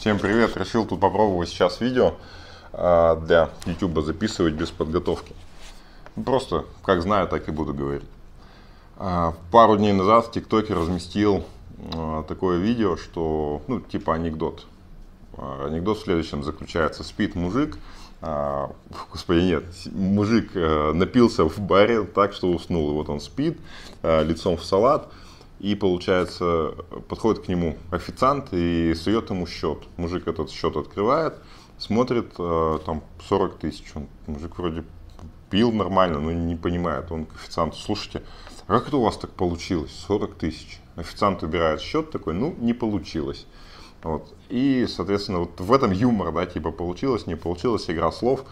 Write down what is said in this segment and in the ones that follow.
Всем привет! Решил тут попробовать сейчас видео а, для YouTube записывать без подготовки. Ну, просто как знаю, так и буду говорить. А, пару дней назад в ТикТоке разместил а, такое видео, что, ну, типа анекдот. Анекдот в следующем заключается. Спит мужик, господи, нет, мужик э, напился в баре так, что уснул. И вот он спит, лицом в салат, и, получается, подходит к нему официант и сует ему счет. Мужик этот счет открывает, смотрит, э, там 40 тысяч. Он, мужик вроде пил нормально, но не понимает. Он к официанту, слушайте, а как это у вас так получилось? 40 тысяч. Официант убирает счет такой, ну, не получилось. Вот. И, соответственно, вот в этом юмор, да, типа получилось, не получилось, игра слов.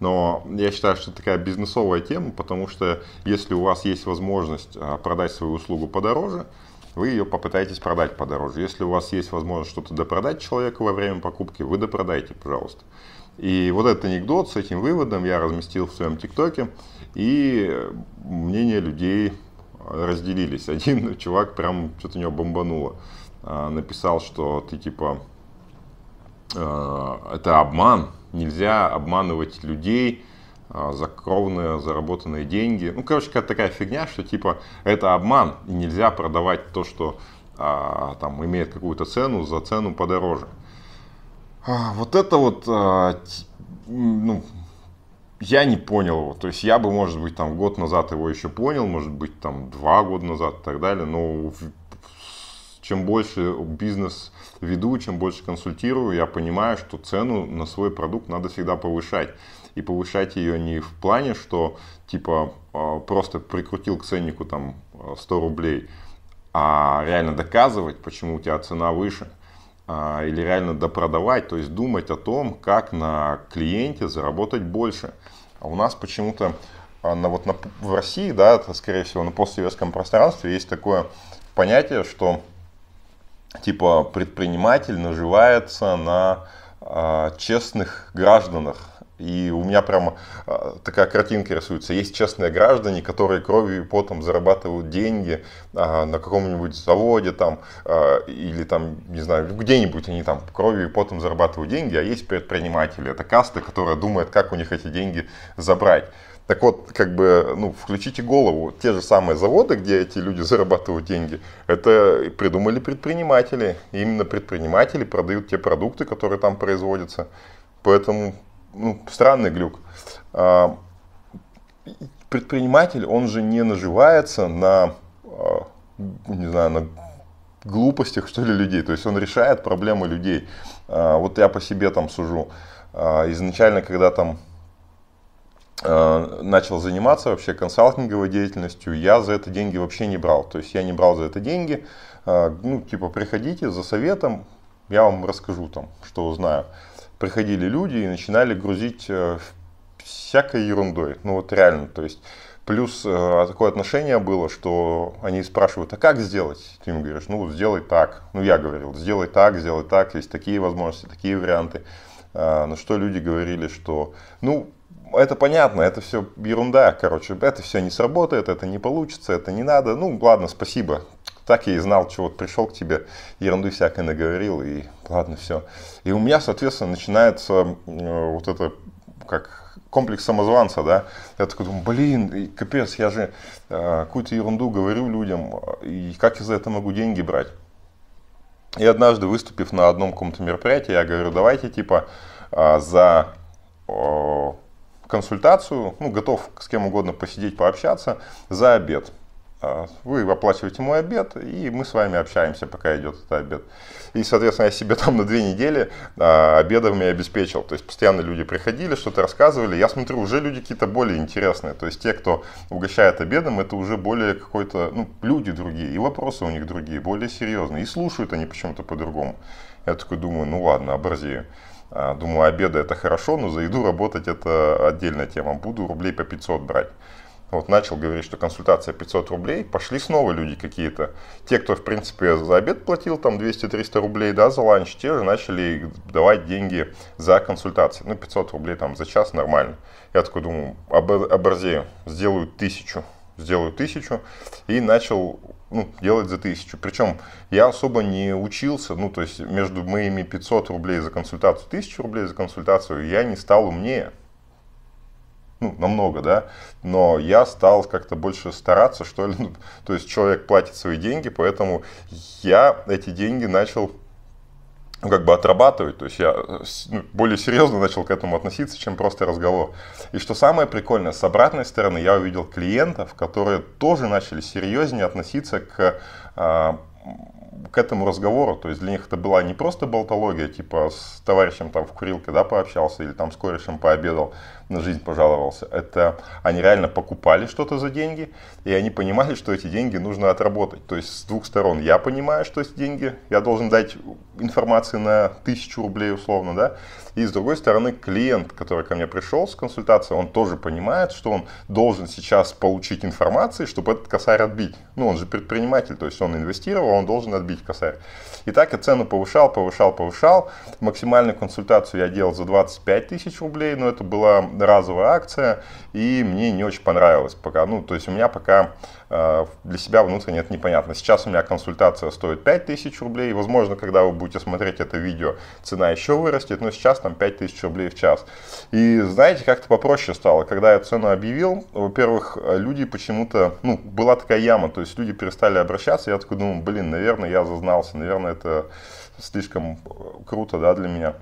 Но я считаю, что это такая бизнесовая тема, потому что если у вас есть возможность а, продать свою услугу подороже, вы ее попытаетесь продать подороже. Если у вас есть возможность что-то допродать человеку во время покупки, вы допродайте, пожалуйста. И вот этот анекдот с этим выводом я разместил в своем ТикТоке, и э, мнения людей разделились. Один чувак прям что-то у него бомбануло. А, написал, что ты типа а, это обман, нельзя обманывать людей а, за кровные заработанные деньги. Ну, короче, какая-то такая фигня, что типа это обман, и нельзя продавать то, что а, там имеет какую-то цену, за цену подороже. А, вот это вот, а, ну, я не понял его. То есть я бы, может быть, там год назад его еще понял, может быть, там два года назад и так далее, но чем больше бизнес веду, чем больше консультирую, я понимаю, что цену на свой продукт надо всегда повышать. И повышать ее не в плане, что типа а, просто прикрутил к ценнику там 100 а, рублей, а реально доказывать, почему у тебя цена выше а, или реально допродавать, то есть думать о том, как на клиенте заработать больше. А у нас почему-то на, вот на, в России, да, это, скорее всего, на постсоветском пространстве есть такое понятие, что типа предприниматель наживается на э, честных гражданах. И у меня прямо а, такая картинка рисуется. Есть честные граждане, которые кровью и потом зарабатывают деньги э, на каком-нибудь заводе там, э, или там, не знаю, где-нибудь они там кровью и потом зарабатывают деньги, а есть предприниматели. Это касты которые думают как у них эти деньги забрать. Так вот, как бы, ну, включите голову, те же самые заводы, где эти люди зарабатывают деньги, это придумали предприниматели. И именно предприниматели продают те продукты, которые там производятся. Поэтому, ну, странный глюк. А, предприниматель, он же не наживается на, а, не знаю, на глупостях, что ли, людей. То есть он решает проблемы людей. А, вот я по себе там сужу. Изначально, когда там Э, начал заниматься вообще консалтинговой деятельностью, я за это деньги вообще не брал. То есть я не брал за это деньги. Э, ну, типа, приходите за советом, я вам расскажу там, что узнаю. Приходили люди и начинали грузить э, всякой ерундой. Ну вот реально, то есть Плюс такое отношение было, что они спрашивают, а как сделать? Ты им говоришь, ну сделай так. Ну я говорил, сделай так, сделай так, есть такие возможности, такие варианты. На что люди говорили, что ну это понятно, это все ерунда, короче, это все не сработает, это не получится, это не надо. Ну, ладно, спасибо. Так я и знал, что вот пришел к тебе, ерунды всякой наговорил, и ладно, все. И у меня, соответственно, начинается э, вот это, как комплекс самозванца, да. Я такой думаю, блин, капец, я же э, какую-то ерунду говорю людям, э, и как я за это могу деньги брать? И однажды, выступив на одном каком-то мероприятии, я говорю, давайте, типа, а, за консультацию, ну, готов с кем угодно посидеть, пообщаться за обед. А, вы оплачиваете мой обед, и мы с вами общаемся, пока идет этот обед. И, соответственно, я себе там на две недели а, обедами обеспечил. То есть, постоянно люди приходили, что-то рассказывали. Я смотрю, уже люди какие-то более интересные. То есть, те, кто угощает обедом, это уже более какой-то, ну, люди другие. И вопросы у них другие, более серьезные. И слушают они почему-то по-другому. Я такой думаю, ну ладно, оборзею. А, думаю, обеда это хорошо, но за еду работать это отдельная тема. Буду рублей по 500 брать. Вот начал говорить, что консультация 500 рублей, пошли снова люди какие-то. Те, кто, в принципе, за обед платил там 200-300 рублей, да, за ланч, те же начали давать деньги за консультации. Ну, 500 рублей там за час нормально. Я такой думаю, об оборзею, сделаю тысячу, сделаю тысячу. И начал ну, делать за тысячу. Причем я особо не учился, ну, то есть между моими 500 рублей за консультацию, 1000 рублей за консультацию я не стал умнее. Ну, намного, да, но я стал как-то больше стараться, что ли, то есть человек платит свои деньги, поэтому я эти деньги начал ну, как бы отрабатывать. То есть я э, ну, более серьезно начал к этому относиться, чем просто разговор. И что самое прикольное, с обратной стороны я увидел клиентов, которые тоже начали серьезнее относиться к а, к этому разговору, то есть для них это была не просто болтология, типа с товарищем там в курилке, да, пообщался или там с корешем пообедал, на жизнь пожаловался. Это они реально покупали что-то за деньги, и они понимали, что эти деньги нужно отработать. То есть с двух сторон я понимаю, что эти деньги, я должен дать информации на тысячу рублей условно, да, и с другой стороны клиент, который ко мне пришел с консультацией, он тоже понимает, что он должен сейчас получить информации, чтобы этот косарь отбить. Ну, он же предприниматель, то есть он инвестировал, он должен отбить отбить косарь. И так я цену повышал, повышал, повышал. Максимальную консультацию я делал за 25 тысяч рублей, но это была разовая акция, и мне не очень понравилось пока. Ну, то есть у меня пока э, для себя внутренне это непонятно. Сейчас у меня консультация стоит 5 тысяч рублей. Возможно, когда вы будете смотреть это видео, цена еще вырастет, но сейчас там 5 тысяч рублей в час. И знаете, как-то попроще стало. Когда я цену объявил, во-первых, э, люди почему-то, ну, была такая яма, то есть люди перестали обращаться. Я такой думаю, блин, наверное, я зазнался. Наверное, это слишком э, круто да, для меня.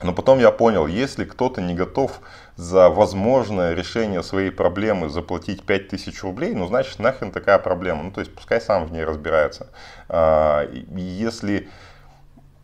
Но потом я понял, если кто-то не готов за возможное решение своей проблемы заплатить 5000 рублей, ну значит нахрен такая проблема. Ну то есть пускай сам в ней разбирается. А, если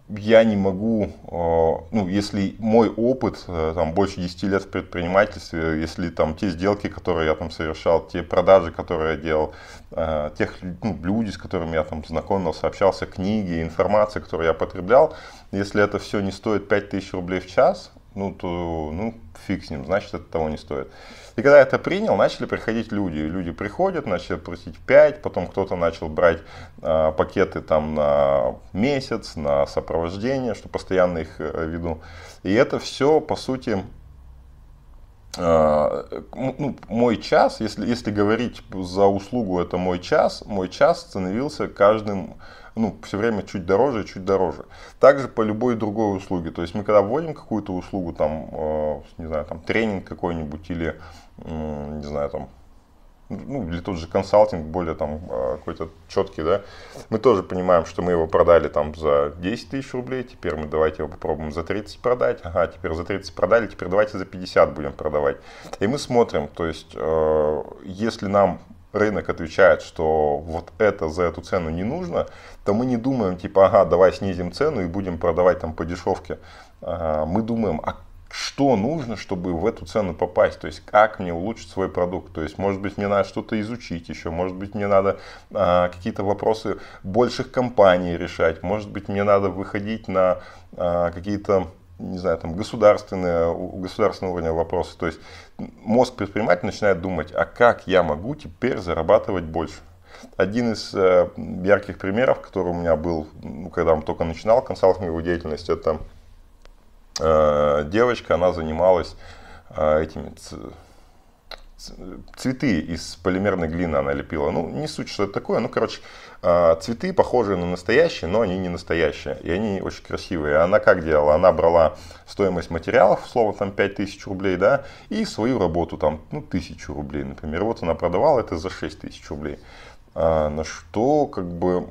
я не могу, э, ну, если мой опыт, э, там, больше 10 лет в предпринимательстве, если там те сделки, которые я там совершал, те продажи, которые я делал, э, тех ну, людей, с которыми я там знакомился, общался, книги, информация, которую я потреблял, если это все не стоит 5000 рублей в час, ну, то, ну, фиг с ним, значит, это того не стоит. И когда я это принял, начали приходить люди. люди приходят, начали просить 5, потом кто-то начал брать э, пакеты там на месяц, на сопровождение, что постоянно их э, веду. И это все, по сути, Э, ну, мой час, если, если говорить за услугу, это мой час, мой час становился каждым, ну, все время чуть дороже, чуть дороже. Также по любой другой услуге. То есть мы когда вводим какую-то услугу, там, э, не знаю, там тренинг какой-нибудь или, не знаю, там, ну, или тот же консалтинг, более там а, какой-то четкий, да, мы тоже понимаем, что мы его продали там за 10 тысяч рублей, теперь мы давайте его попробуем за 30 продать, ага, теперь за 30 продали, теперь давайте за 50 будем продавать. И мы смотрим, то есть, э, если нам рынок отвечает, что вот это за эту цену не нужно, то мы не думаем, типа, ага, давай снизим цену и будем продавать там по дешевке. Мы думаем, а что нужно, чтобы в эту цену попасть, то есть как мне улучшить свой продукт, то есть может быть мне надо что-то изучить еще, может быть мне надо а, какие-то вопросы больших компаний решать, может быть мне надо выходить на а, какие-то не знаю, там, государственные, государственного уровня вопросы. То есть мозг предпринимателя начинает думать, а как я могу теперь зарабатывать больше? Один из э, ярких примеров, который у меня был, ну, когда он только начинал консалтинговую деятельность, это Э, девочка, она занималась э, этими цветы из полимерной глины она лепила. Ну, не суть, что это такое. Ну, короче, э, цветы похожие на настоящие, но они не настоящие. И они очень красивые. Она как делала? Она брала стоимость материалов, слово там 5000 рублей, да, и свою работу там, ну, 1000 рублей, например. Вот она продавала это за 6000 рублей. На что, как бы,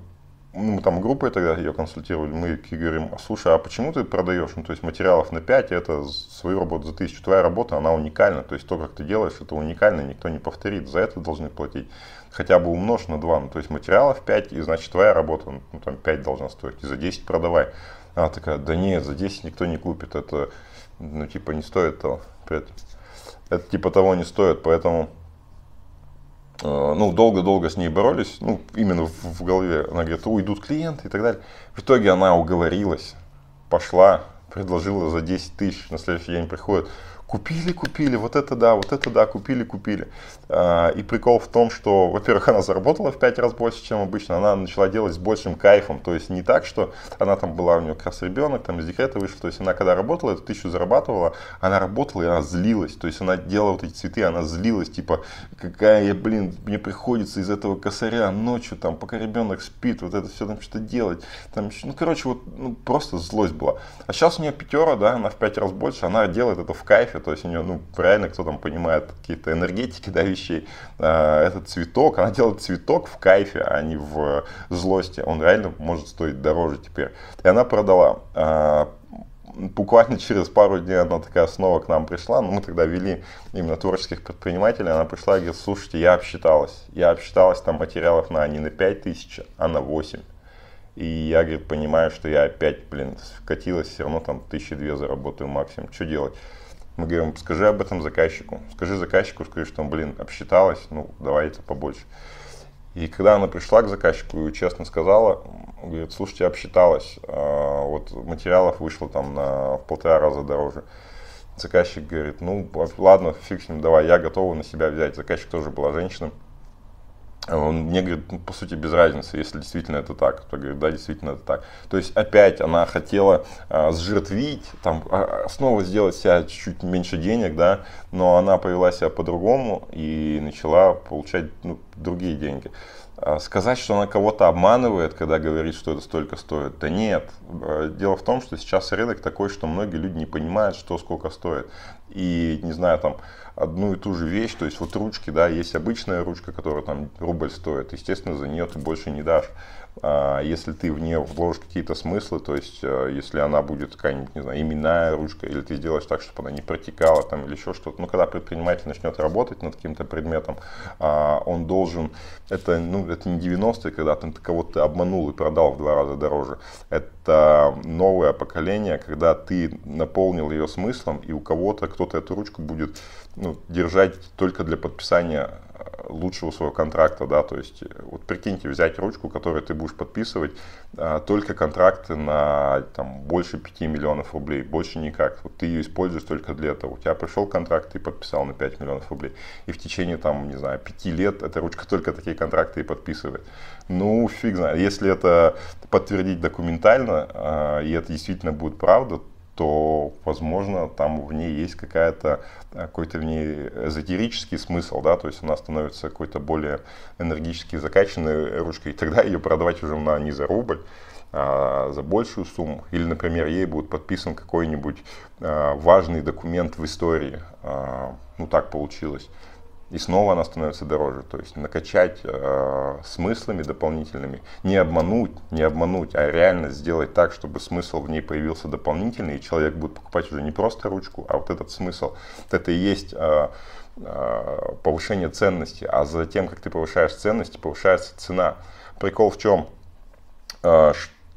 ну, там группой тогда ее консультировали, мы говорим, «А слушай, а почему ты продаешь? Ну, то есть материалов на 5, это свою работу за тысячу, твоя работа, она уникальна, то есть то, как ты делаешь, это уникально, никто не повторит, за это должны платить. Хотя бы умножь на 2, ну, то есть материалов 5, и значит твоя работа, ну, там 5 должна стоить, и за 10 продавай. Она такая, да нет, за 10 никто не купит, это, ну, типа, не стоит того. это типа того не стоит, поэтому Э, ну, долго-долго с ней боролись, ну, именно в, голове, она говорит, уйдут клиенты и так далее. В итоге она уговорилась, пошла, предложила за 10 тысяч, на следующий день приходит, купили, купили, вот это да, вот это да, купили, купили. А, и прикол в том, что, во-первых, она заработала в 5 раз больше, чем обычно, она начала делать с большим кайфом, то есть не так, что она там была, у нее как раз ребенок, там из декрета вышел то есть она когда работала, эту тысячу зарабатывала, она работала и она злилась, то есть она делала вот эти цветы, она злилась, типа, какая я, блин, мне приходится из этого косаря ночью, там, пока ребенок спит, вот это все там что-то делать, там, ну, короче, вот ну, просто злость была. А сейчас у нее пятеро да, она в 5 раз больше, она делает это в кайф, фотография, то есть у нее, ну, реально, кто там понимает какие-то энергетики, да, вещей, а, этот цветок, она делает цветок в кайфе, а не в злости, он реально может стоить дороже теперь. И она продала а, буквально через пару дней она такая снова к нам пришла. Ну, мы тогда вели именно творческих предпринимателей. Она пришла и говорит, слушайте, я обсчиталась. Я обсчиталась там материалов на не на 5 тысяч, а на 8. И я, говорит, понимаю, что я опять, блин, скатилась, все равно там тысячи две заработаю максимум. Что делать? Мы говорим, скажи об этом заказчику. Скажи заказчику, скажи, что он, блин, обсчиталась, ну, давайте побольше. И когда она пришла к заказчику и честно сказала, говорит, слушайте, обсчиталась, а, вот материалов вышло там на в полтора раза дороже. Заказчик говорит, ну ладно, фиксим, давай, я готова на себя взять. Заказчик тоже была женщина. Он мне говорит, ну, по сути, без разницы, если действительно это так. Я говорю, да, действительно это так. То есть опять она хотела а, сжертвить, там, а, а, снова сделать себя чуть меньше денег, да, но она повела себя по-другому и начала получать ну, другие деньги. А сказать, что она кого-то обманывает, когда говорит, что это столько стоит, да нет. Э, дело в том, что сейчас рынок такой, что многие люди не понимают, что сколько стоит. И, не знаю, там, одну и ту же вещь, то есть вот ручки, да, есть обычная ручка, которая там рубль стоит, естественно, за нее ты больше не дашь. А, если ты в нее вложишь какие-то смыслы, то есть э, если она будет какая-нибудь, не знаю, именная ручка, или ты сделаешь так, чтобы она не протекала там или еще что-то. Ну, когда предприниматель начнет работать над каким-то предметом, а, он должен, это, ну, это не 90-е, когда ты кого-то обманул и продал в два раза дороже. Это новое поколение, когда ты наполнил ее смыслом, и у кого-то кто-то эту ручку будет ну, держать только для подписания лучшего своего контракта, да, то есть э, вот прикиньте, взять ручку, которую ты будешь подписывать а, только контракты на там больше 5 миллионов рублей, больше никак, вот ты ее используешь только для этого, у тебя пришел контракт, ты подписал на 5 миллионов рублей, и в течение там, не знаю, 5 лет эта ручка только такие контракты и подписывает. Ну, фиг знает, если это подтвердить документально, а, и это действительно будет правда, то, возможно, там в ней есть какая-то, э, какой-то в ней эзотерический смысл, да, то есть она становится какой-то более энергически закачанной ручкой, и тогда ее продавать уже на, не за рубль, а за большую сумму. Или, например, ей будет подписан какой-нибудь э, важный документ в истории. А, ну, так получилось и снова она становится дороже. То есть накачать э, смыслами дополнительными, не обмануть, не обмануть, а реально сделать так, чтобы смысл в ней появился дополнительный, и человек будет покупать уже не просто ручку, а вот этот смысл. Вот это и есть э, э, повышение ценности, а затем, как ты повышаешь ценность, повышается цена. Прикол в чем? Э,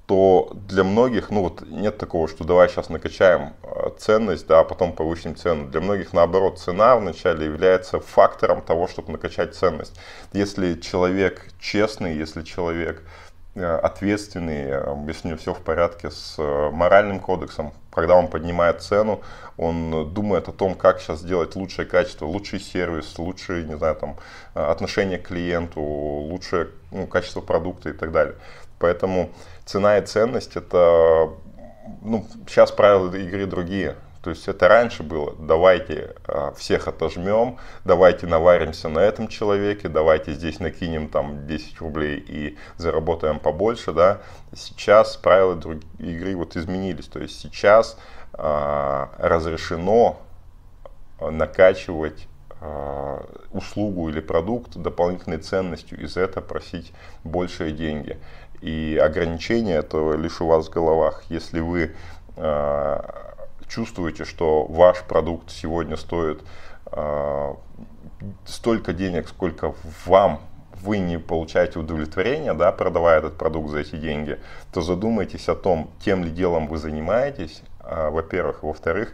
то для многих, ну вот нет такого, что давай сейчас накачаем э, ценность, да, а потом повысим цену. Для многих наоборот, цена вначале является фактором того, чтобы накачать ценность. Если человек честный, если человек э, ответственный, э, если у него все в порядке с моральным кодексом, когда он поднимает цену, он думает о том, как сейчас сделать лучшее качество, лучший сервис, лучшее, не знаю, там, отношение к клиенту, лучшее ну, качество продукта и так далее. Поэтому цена и ценность это, ну, сейчас правила игры другие. То есть это раньше было, давайте а, всех отожмем, давайте наваримся на этом человеке, давайте здесь накинем там 10 рублей и заработаем побольше, да. Сейчас правила друг... игры вот изменились, то есть сейчас а, разрешено а, накачивать а, услугу или продукт дополнительной ценностью и за это просить большие деньги. И ограничения это лишь у вас в головах. Если вы э, чувствуете, что ваш продукт сегодня стоит э, столько денег, сколько вам вы не получаете удовлетворения, да, продавая этот продукт за эти деньги, то задумайтесь о том, тем ли делом вы занимаетесь, а, во-первых. Во-вторых,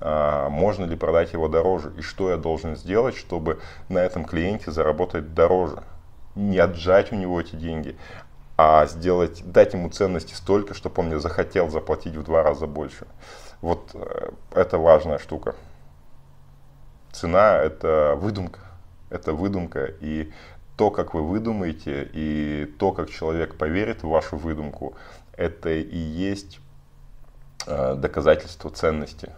можно ли продать его дороже и что я должен сделать, чтобы на этом клиенте заработать дороже не отжать у него эти деньги, а сделать, дать ему ценности столько, чтобы он мне захотел заплатить в два раза больше. Вот э, это важная штука. Цена – это выдумка. Это выдумка. И то, как вы выдумаете, и то, как человек поверит в вашу выдумку, это и есть э, доказательство ценности